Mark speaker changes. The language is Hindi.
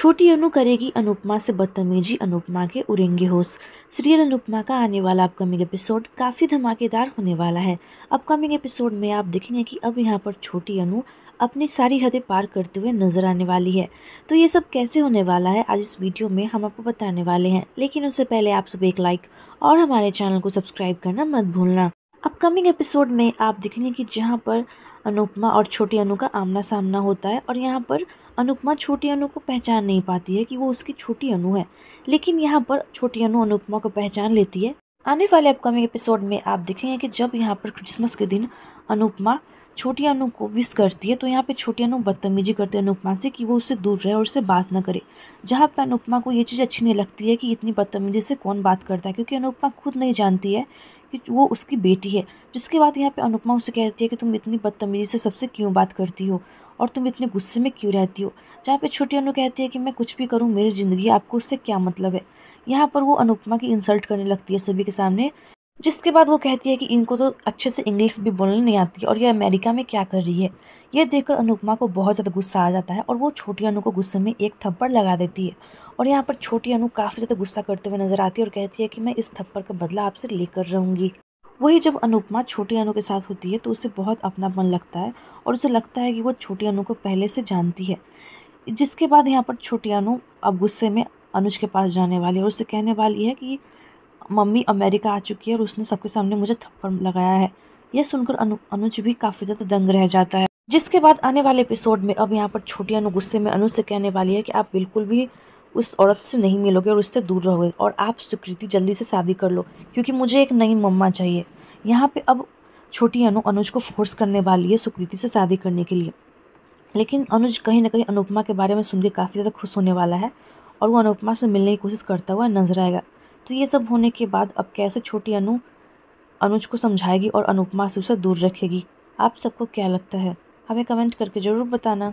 Speaker 1: छोटी अनु करेगी अनुपमा से बदतमीजी अनुपमा के उरेंगे होश सीरियल अनुपमा का आने वाला अपकमिंग एपिसोड काफ़ी धमाकेदार होने वाला है अपकमिंग एपिसोड में आप देखेंगे कि अब यहाँ पर छोटी अनु अपनी सारी हदें पार करते हुए नजर आने वाली है तो ये सब कैसे होने वाला है आज इस वीडियो में हम आपको बताने वाले हैं लेकिन उससे पहले आप सब एक लाइक और हमारे चैनल को सब्सक्राइब करना मत भूलना अपकमिंग एपिसोड में आप देखेंगे कि जहाँ पर अनुपमा और छोटी अनु का आमना सामना होता है और यहाँ पर अनुपमा छोटी अनु को पहचान नहीं पाती है कि वो उसकी छोटी अनु है लेकिन यहाँ पर छोटी अनु अनुपमा को पहचान लेती है आने वाले अपकमिंग एपिसोड में आप देखेंगे कि जब यहाँ पर क्रिसमस के दिन अनुपमा छोटी अनु को विश करती है तो यहाँ पे छोटी अनु बदतमीजी करते हैं अनुपमा से कि वो उससे दूर रहे और उससे बात ना करे जहाँ पे अनुपमा को ये चीज़ अच्छी नहीं लगती है कि इतनी बदतमीजी से कौन बात करता है क्योंकि अनुपमा खुद नहीं जानती है कि वो उसकी बेटी है जिसके बाद यहाँ पे अनुपमा उसे कहती है कि तुम इतनी बदतमीजी से सबसे क्यों बात करती हो और तुम इतने गुस्से में क्यों रहती हो जहाँ पे छोटी अनु कहती है कि मैं कुछ भी करूँ मेरी ज़िंदगी आपको उससे क्या मतलब है यहाँ पर वो अनुपमा की इंसल्ट करने लगती है सभी के सामने जिसके बाद वो कहती है कि इनको तो अच्छे से इंग्लिश भी बोलने नहीं आती और ये अमेरिका में क्या कर रही है ये देखकर अनुपमा को बहुत ज़्यादा गुस्सा आ जाता है और वो छोटी अनु को गुस्से में एक थप्पड़ लगा देती है और यहाँ पर छोटी अनु काफ़ी ज़्यादा गुस्सा करते हुए नजर आती है और कहती है कि मैं इस थप्पड़ का बदला आपसे लेकर रहूँगी वही जब अनुपमा छोटी अनु के साथ होती है तो उसे बहुत अपनापन लगता है और उसे लगता है कि वो छोटी अनु को पहले से जानती है जिसके बाद यहाँ पर छोटी अनु अब गुस्से में अनुज के पास जाने वाली है और उससे कहने वाली है कि मम्मी अमेरिका आ चुकी है और उसने सबके सामने मुझे थप्पड़ लगाया है यह सुनकर अनु अनुज भी काफ़ी ज़्यादा दंग रह जाता है जिसके बाद आने वाले एपिसोड में अब यहाँ पर छोटी अनु गुस्से में अनुज से कहने वाली है कि आप बिल्कुल भी उस औरत से नहीं मिलोगे और उससे दूर रहोगे और आप सुकृति जल्दी से शादी कर लो क्योंकि मुझे एक नई मम्मा चाहिए यहाँ पे अब छोटी अनु अनुज को फोर्स करने वाली है सुकृति से शादी करने के लिए लेकिन अनुज कहीं ना कहीं अनुपमा के बारे में सुनकर काफ़ी ज़्यादा खुश होने वाला है और वो अनुपमा से मिलने की कोशिश करता हुआ नजर आएगा तो ये सब होने के बाद अब कैसे छोटी अनु अनुज को समझाएगी और अनुपमा से उसे दूर रखेगी आप सबको क्या लगता है हमें कमेंट करके ज़रूर बताना